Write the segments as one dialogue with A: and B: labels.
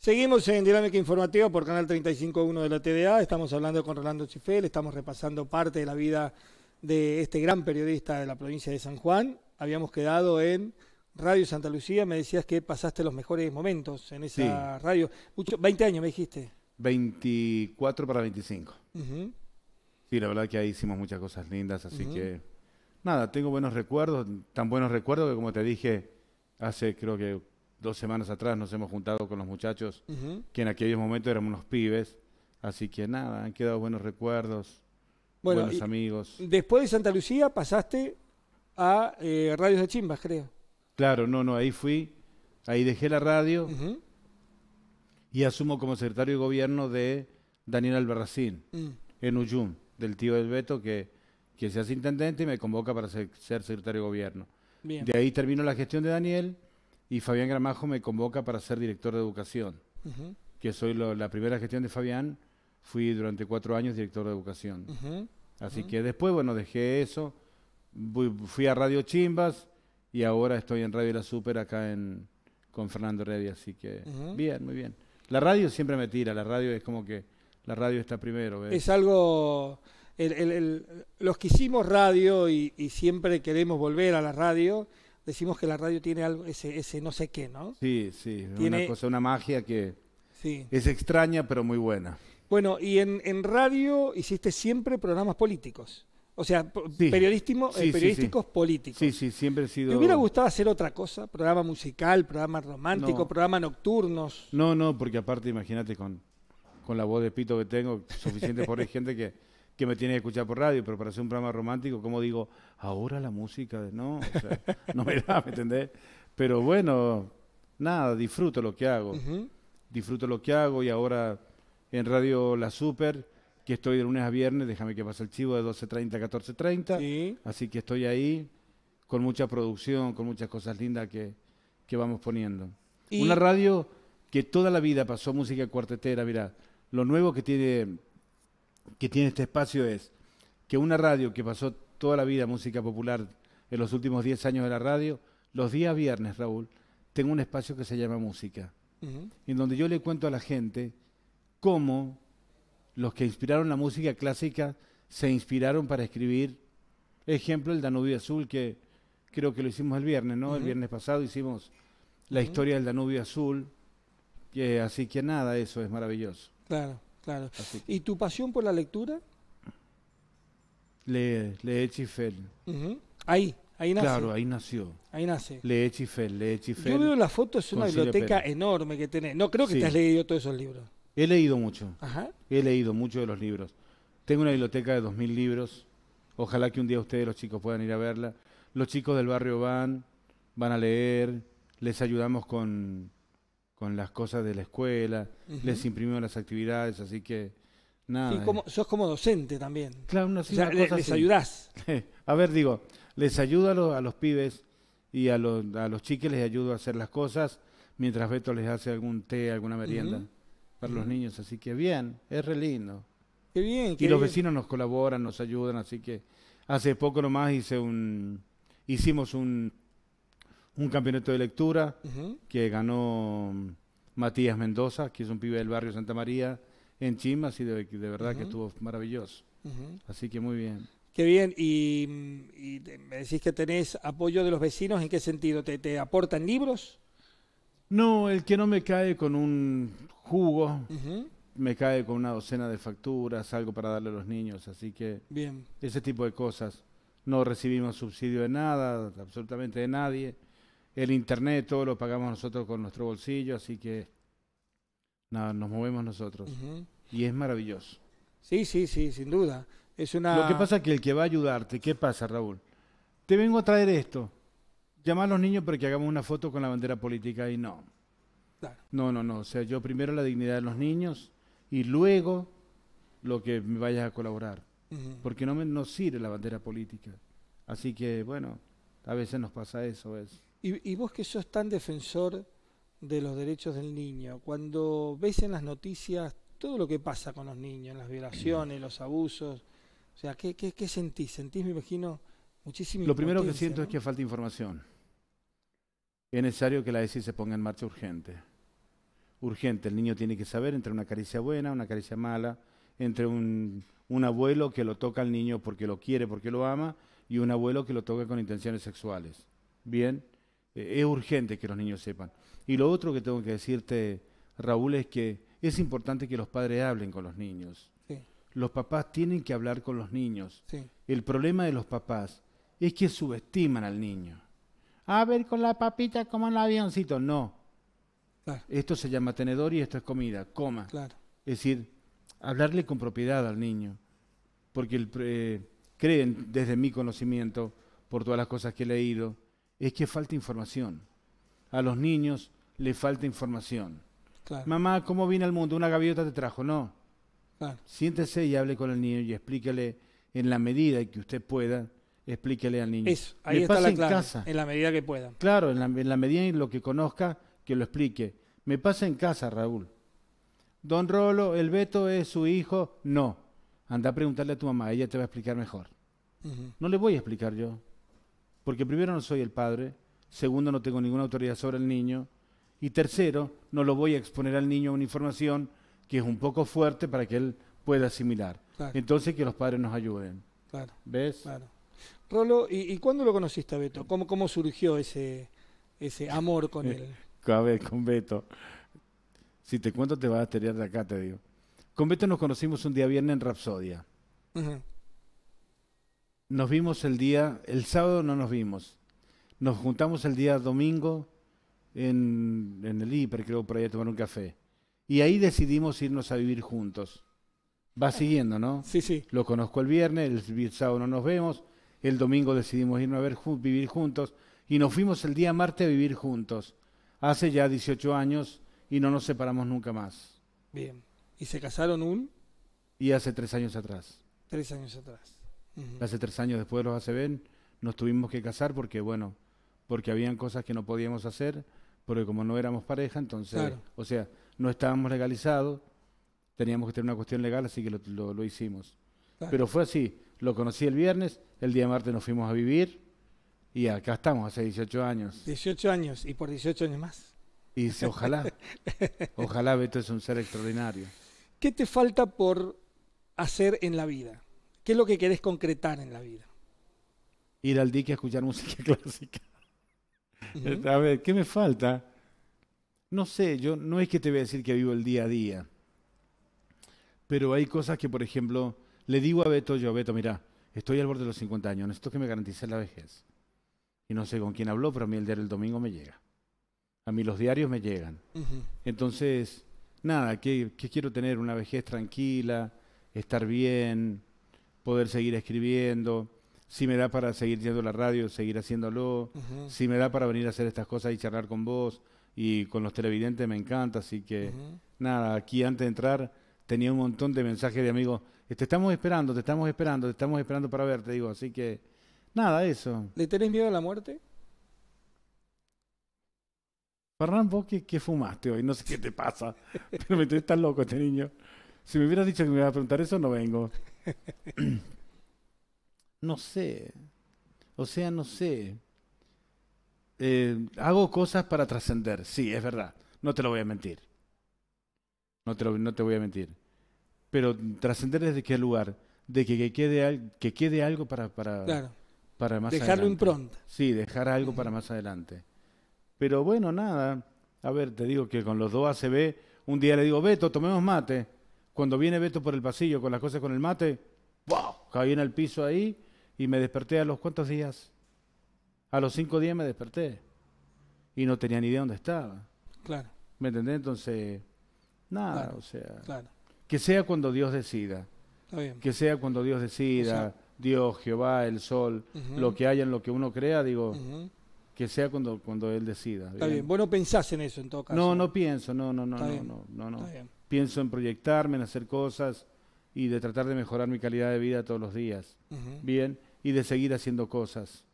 A: Seguimos en Dinámica Informativa por Canal 35.1 de la TDA. Estamos hablando con Rolando Chifel, estamos repasando parte de la vida de este gran periodista de la provincia de San Juan. Habíamos quedado en Radio Santa Lucía, me decías que pasaste los mejores momentos en esa radio. Mucho, 20 años me dijiste.
B: 24 para 25. Sí, la verdad que ahí hicimos muchas cosas lindas, así que nada, tengo buenos recuerdos, tan buenos recuerdos que como te dije hace creo que dos semanas atrás nos hemos juntado con los muchachos, que en aquellos momentos éramos unos pibes. Así que nada, han quedado buenos recuerdos, buenos amigos.
A: Después de Santa Lucía pasaste a eh, Radios de Chimbas, creo.
B: Claro, no, no, ahí fui, ahí dejé la radio y asumo como secretario de gobierno de Daniel Albarracín, mm. en Uyum, del tío del Beto, que, que se hace intendente y me convoca para ser, secretario de gobierno. De ahí terminó la gestión de Daniel y Fabián Gramajo me convoca para ser director de educación, que soy la primera gestión de Fabián, fui durante cuatro años director de educación. Así que después, bueno, dejé eso, fui a Radio Chimbas y ahora estoy en Radio La Súper acá con Fernando Redi, así que bien, muy bien. La radio siempre me tira, la radio es como que la radio está primero. Es
A: algo... los que hicimos radio y siempre queremos volver a la radio, decimos que la radio tiene ese, ese no sé qué, ¿no? Sí, sí, tiene... una cosa,
B: una magia que sí. es extraña pero muy buena.
A: Bueno, y en, en radio hiciste siempre programas políticos. O sea, eh, periodísticos
B: políticos. Sí, sí, siempre he sido. ¿Te hubiera
A: gustado hacer otra cosa? ¿Programa musical, programa romántico,
B: programa nocturnos? No, no, porque aparte, imagínate, con, con la voz de Pito que tengo, suficiente por gente que que me tiene que escuchar por radio, pero para hacer un programa romántico, ¿cómo digo, ahora la música, no, no me da, ¿me entendés? Pero bueno, nada, disfruto lo que hago, disfruto lo que hago y ahora en Radio La Super, que estoy de lunes a viernes, déjame que pase el chivo de 12.30 a 14.30, así que estoy ahí con mucha producción, con muchas cosas lindas que, vamos poniendo. Una radio que toda la vida pasó música cuartetera, mira, lo nuevo que tiene que tiene este espacio es que una radio que pasó toda la vida música popular en los últimos 10 años de la radio, los días viernes, Raúl, tengo un espacio que se llama Música, en donde yo le cuento a la gente cómo los que inspiraron la música clásica se inspiraron para escribir, ejemplo, el Danubio Azul, que creo que lo hicimos el viernes, ¿no? El viernes pasado hicimos la historia del Danubio Azul, que, así que nada, eso es maravilloso.
A: Claro. Claro. ¿Y tu pasión por la lectura?
B: Lee, lee Chifel.
A: Ahí, ahí nació. Claro, ahí nació. Ahí nace. Lee Chifel, lee Chifel. Yo veo la foto es una biblioteca enorme que tenés. No creo que te has leído todos esos libros.
B: He leído mucho. Ajá. He leído mucho de los libros. Tengo una biblioteca de 2.000 libros. Ojalá que un día ustedes, los chicos, puedan ir a verla. Los chicos del barrio van, van a leer. Les ayudamos con, con las cosas de la escuela, les imprimió las actividades, así que nada. Sí, como,
A: sos como docente también. Claro, una, o sea, les ayudás.
B: a ver, digo, les ayudo a, los pibes y a los, a los chiques les ayudo a hacer las cosas mientras Beto les hace algún té, alguna merienda para los niños, así que bien, es re lindo. Qué bien. Qué y los vecinos nos colaboran, nos ayudan, así que hace poco nomás hice un, hicimos un un campeonato de lectura que ganó mm, Matías Mendoza, que es un pibe del barrio Santa María en Chimas y de, verdad que estuvo maravilloso. Así que muy bien.
A: Qué bien, y, mm, me decís que tenés apoyo de los vecinos, ¿en qué sentido? ¿Te, aportan libros?
B: No, el que no me cae con un jugo, me cae con una docena de facturas, algo para darle a los niños, así que bien. ese tipo de cosas. No recibimos subsidio de nada, absolutamente de nadie el internet, todo lo pagamos nosotros con nuestro bolsillo, así que nada, nos movemos nosotros. Y es maravilloso. Sí, sí, sí, sin duda. Es una... Lo que pasa es que el que va a ayudarte, ¿qué pasa, Raúl? Te vengo a traer esto. Llama a los niños para que hagamos una foto con la bandera política y no. No, no, no. O sea, yo primero la dignidad de los niños y luego lo que me vayas a colaborar. Porque no me sirve la bandera política. Así que, bueno, a veces nos pasa eso. ¿ves?
A: Y, vos que sos tan defensor de los derechos del niño, cuando ves en las noticias todo lo que pasa con los niños, las violaciones, los abusos, o sea, ¿qué, sentís? Sentís, me imagino, muchísimo... Lo primero que siento es que
B: falta información. Es necesario que la ESI se ponga en marcha urgente. Urgente, el niño tiene que saber entre una caricia buena, una caricia mala, entre un, un abuelo que lo toca al niño porque lo quiere, porque lo ama, y un abuelo que lo toca con intenciones sexuales. Bien, eh, es urgente que los niños sepan. Y lo otro que tengo que decirte, Raúl, es que es importante que los padres hablen con los niños. Los papás tienen que hablar con los niños. El problema de los papás es que subestiman al niño. A ver, con la papita como en el avioncito. No. Esto se llama tenedor y esto es comida. Coma. Claro. Es decir, hablarle con propiedad al niño. Porque eh, creen, desde mi conocimiento, por todas las cosas que he leído, es que falta información. A los niños le falta información. Mamá, ¿cómo viene al mundo? Una gaviota te trajo, no. Siéntese y hable con el niño y explíquele en la medida que usted pueda, explíquele al niño. Eso, ahí está la en casa. En la medida que pueda. Claro, en la, medida en lo que conozca, que lo explique. Me pasa en casa, Raúl. Don Rolo, el Beto es su hijo. No. Anda a preguntarle a tu mamá, ella te va a explicar mejor. No le voy a explicar yo. Porque primero no soy el padre, segundo no tengo ninguna autoridad sobre el niño y tercero no lo voy a exponer al niño a una información que es un poco fuerte para que él pueda asimilar. Entonces que los padres nos ayuden.
A: ¿Ves? Claro. Rolo, ¿y, cuándo lo conociste a Beto? ¿Cómo, surgió ese, ese amor con eh,
B: él? a ver, con Beto. Si te cuento te vas a tirar de acá, te digo. Con Beto nos conocimos un día viernes en Rapsodia nos vimos el día, el sábado no nos vimos. Nos juntamos el día domingo en, el hiper, creo, proyecto para tomar un café. Y ahí decidimos irnos a vivir juntos. Va siguiendo, ¿no? Sí, sí. Lo conozco el viernes, el sábado no nos vemos, el domingo decidimos irnos a vivir juntos y nos fuimos el día martes a vivir juntos. Hace ya 18 años y no nos separamos nunca más.
A: Bien. ¿Y se casaron
B: un? Y hace tres años atrás.
A: Tres años atrás.
B: Hace tres años después de los ACB nos tuvimos que casar porque, bueno, porque habían cosas que no podíamos hacer, porque como no éramos pareja, entonces, o sea, no estábamos legalizados, teníamos que tener una cuestión legal, así que lo, hicimos. Pero fue así, lo conocí el viernes, el día martes nos fuimos a vivir y acá estamos, hace 18 años.
A: 18 años y por 18 años más.
B: Y ojalá, ojalá Beto es un ser extraordinario.
A: ¿Qué te falta por hacer en la vida? ¿Qué es lo que querés concretar en la vida?
B: Ir al dique a escuchar música clásica. Eh, a ver, ¿qué me falta? No sé, yo no es que te voy a decir que vivo el día a día, pero hay cosas que, por ejemplo, le digo a Beto, yo, Beto, mira, estoy al borde de los 50 años, necesito que me garantice la vejez. Y no sé con quién habló, pero a mí el día del domingo me llega. A mí los diarios me llegan. Entonces, nada, ¿qué quiero tener una vejez tranquila, estar bien, poder seguir escribiendo, si me da para seguir yendo la radio, seguir haciéndolo, si me da para venir a hacer estas cosas y charlar con vos y con los televidentes, me encanta, así que nada, aquí antes de entrar tenía un montón de mensajes de amigos, te estamos esperando, te estamos esperando, te estamos esperando para verte, digo, así que nada, eso.
A: ¿Le tenés miedo a la muerte?
B: Fernán, vos qué, fumaste hoy, no sé qué te pasa, pero me tenés loco este niño. Si me hubieras dicho que me ibas a preguntar eso, no vengo. no sé. O sea, no sé. Eh, hago cosas para trascender, sí, es verdad. No te lo voy a mentir. No te, lo, no te voy a mentir. Pero trascender desde qué lugar? De que, quede, que quede algo para, para, para más Dejarlo impronta. Sí, dejar algo para más adelante. Pero bueno, nada. A ver, te digo que con los dos ACB, un día le digo, Beto, tomemos mate. Cuando viene Beto por el pasillo con las cosas con el mate, ¡buah! Caí en el piso ahí y me desperté a los cuantos días. A los cinco días me desperté. Y no tenía ni idea dónde estaba. Claro. ¿Me entendés? Entonces, nada, o sea. Claro. Que sea cuando Dios decida. Está bien. Que sea cuando Dios decida. Dios, Jehová, el sol, lo que haya en lo que uno crea, digo, que sea cuando, cuando Él decida. Está bien. Vos
A: no pensás en eso en todo caso. No, no
B: pienso, no, no, no, no, no, no, no. Está bien pienso en proyectarme, en hacer cosas y de tratar de mejorar mi calidad de vida todos los días. Bien, y de seguir haciendo cosas.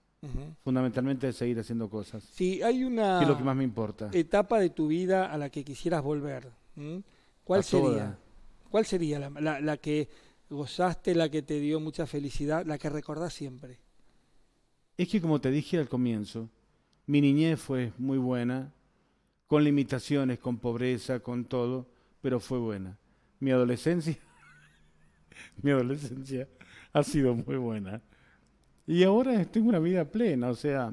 B: Fundamentalmente de seguir haciendo cosas. Sí, hay una es lo que más me importa.
A: etapa de tu vida a la que quisieras volver, ¿cuál sería? ¿Cuál sería la, la, que gozaste, la que te dio mucha felicidad, la que recordás siempre?
B: Es que como te dije al comienzo, mi niñez fue muy buena, con limitaciones, con pobreza, con todo, pero fue buena. Mi adolescencia, mi adolescencia ha sido muy buena. Y ahora tengo una vida plena, o sea,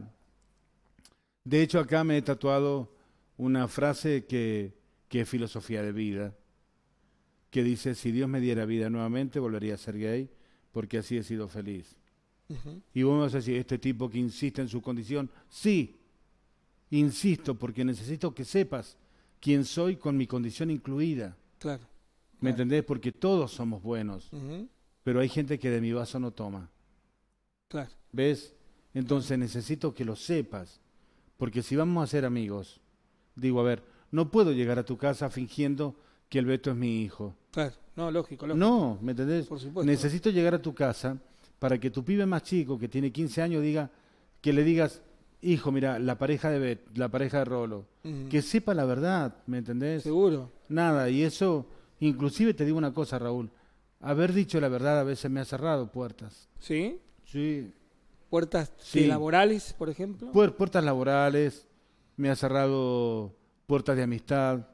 B: de hecho acá me he tatuado una frase que, es filosofía de vida, que dice, si Dios me diera vida nuevamente, volvería a ser gay, porque así he sido feliz. Y vos me vas a decir, este tipo que insiste en su condición, sí, insisto, porque necesito que sepas quién soy con mi condición incluida. Claro. ¿Me entendés? Porque todos somos buenos, pero hay gente que de mi vaso no toma. Claro. ¿Ves? Entonces necesito que lo sepas, porque si vamos a ser amigos, digo, a ver, no puedo llegar a tu casa fingiendo que el Beto es mi hijo.
A: Claro, no, lógico, lógico. No, ¿me entendés? Por supuesto. Necesito
B: llegar a tu casa para que tu pibe más chico, que tiene 15 años, diga, que le digas, hijo, mira, la pareja de la pareja de Rolo, que sepa la verdad, ¿me entendés? Seguro. Nada, y eso, inclusive te digo una cosa, Raúl, haber dicho la verdad a veces me ha cerrado puertas. ¿Sí? Sí. ¿Puertas laborales, por ejemplo? puertas laborales, me ha cerrado puertas de amistad.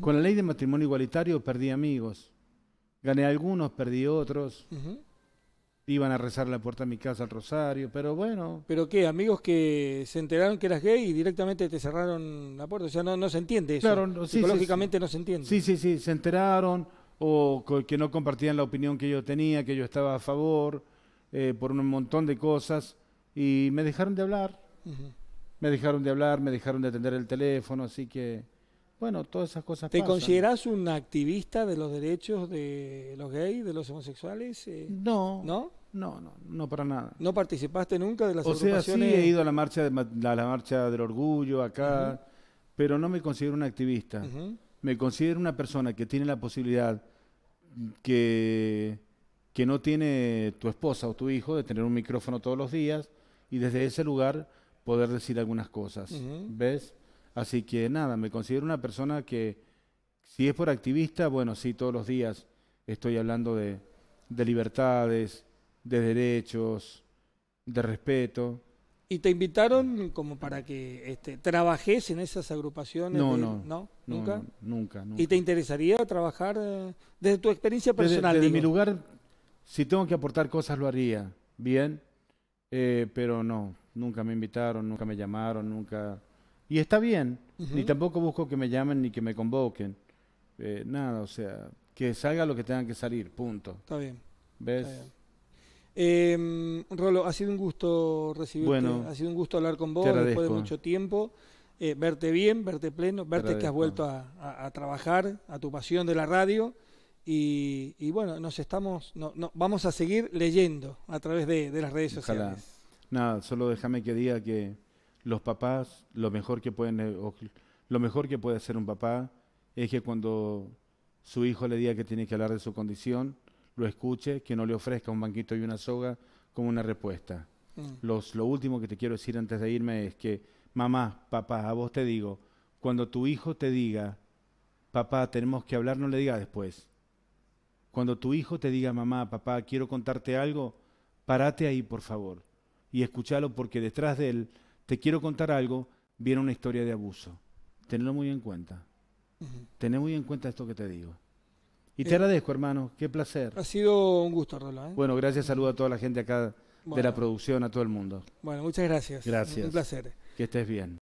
B: Con la ley de matrimonio igualitario perdí amigos. Gané algunos, perdí otros iban a rezar la puerta de mi casa al rosario, pero bueno.
A: ¿Pero qué? ¿Amigos que se enteraron que eras gay y directamente te cerraron la puerta? O sea, no, no se entiende eso. Claro, Psicológicamente
B: no se entiende. Sí, sí, sí, se enteraron o que no compartían la opinión que yo tenía, que yo estaba a favor, eh, por un montón de cosas, y me dejaron de hablar. Me dejaron de hablar, me dejaron de atender el teléfono, así que...
A: Bueno, todas esas cosas. ¿Te considerás consideras un activista de los derechos de los gays, de los homosexuales? Eh, no. ¿No? No, no, no para nada. ¿No participaste nunca de las o sea, sí he ido a la
B: marcha, de, la marcha del orgullo acá, pero no me considero un activista. Me considero una persona que tiene la posibilidad que, que no tiene tu esposa o tu hijo de tener un micrófono todos los días y desde ese lugar poder decir algunas cosas. ¿Ves? Así que nada, me considero una persona que, si es por activista, bueno, sí, todos los días estoy hablando de, libertades, de derechos, de respeto.
A: ¿Y te invitaron como para que este, trabajes en esas agrupaciones? No, no, no, ¿Nunca?
B: nunca, ¿Y
A: te interesaría trabajar eh, desde tu experiencia personal? Desde, mi
B: lugar, si tengo que aportar cosas, lo haría. Bien, eh, pero no, nunca me invitaron, nunca me llamaron, nunca y está bien, ni tampoco busco que me llamen ni que me convoquen. Eh, nada, o sea, que salga lo que tengan que salir,
A: punto. Está bien. ¿Ves? Em, Rolo, ha sido un gusto recibirte, ha sido un gusto hablar con vos después de mucho tiempo, eh, verte bien, verte pleno, verte que has vuelto a, trabajar, a tu pasión de la radio. Y, bueno, nos estamos, no, no, vamos a seguir leyendo a través de, las redes sociales.
B: Nada, solo déjame que diga que los papás, lo mejor que pueden, eh, lo mejor que puede hacer un papá es que cuando su hijo le diga que tiene que hablar de su condición, lo escuche, que no le ofrezca un banquito y una soga como una respuesta. Mm. Los, lo último que te quiero decir antes de irme es que, mamá, papá, a vos te digo, cuando tu hijo te diga, papá, tenemos que hablar, no le digas después. Cuando tu hijo te diga, mamá, papá, quiero contarte algo, párate ahí, por favor, y escúchalo porque detrás de él te quiero contar algo, viene una historia de abuso. Tenlo muy en cuenta. Tené muy en cuenta esto que te digo. Y te eh, agradezco, hermano. Qué placer. Ha
A: sido un gusto, Roland. ¿eh? Bueno, gracias.
B: Saludo a toda la gente acá de la producción, a todo el mundo. Bueno, muchas gracias. Gracias. Un placer. Que estés bien.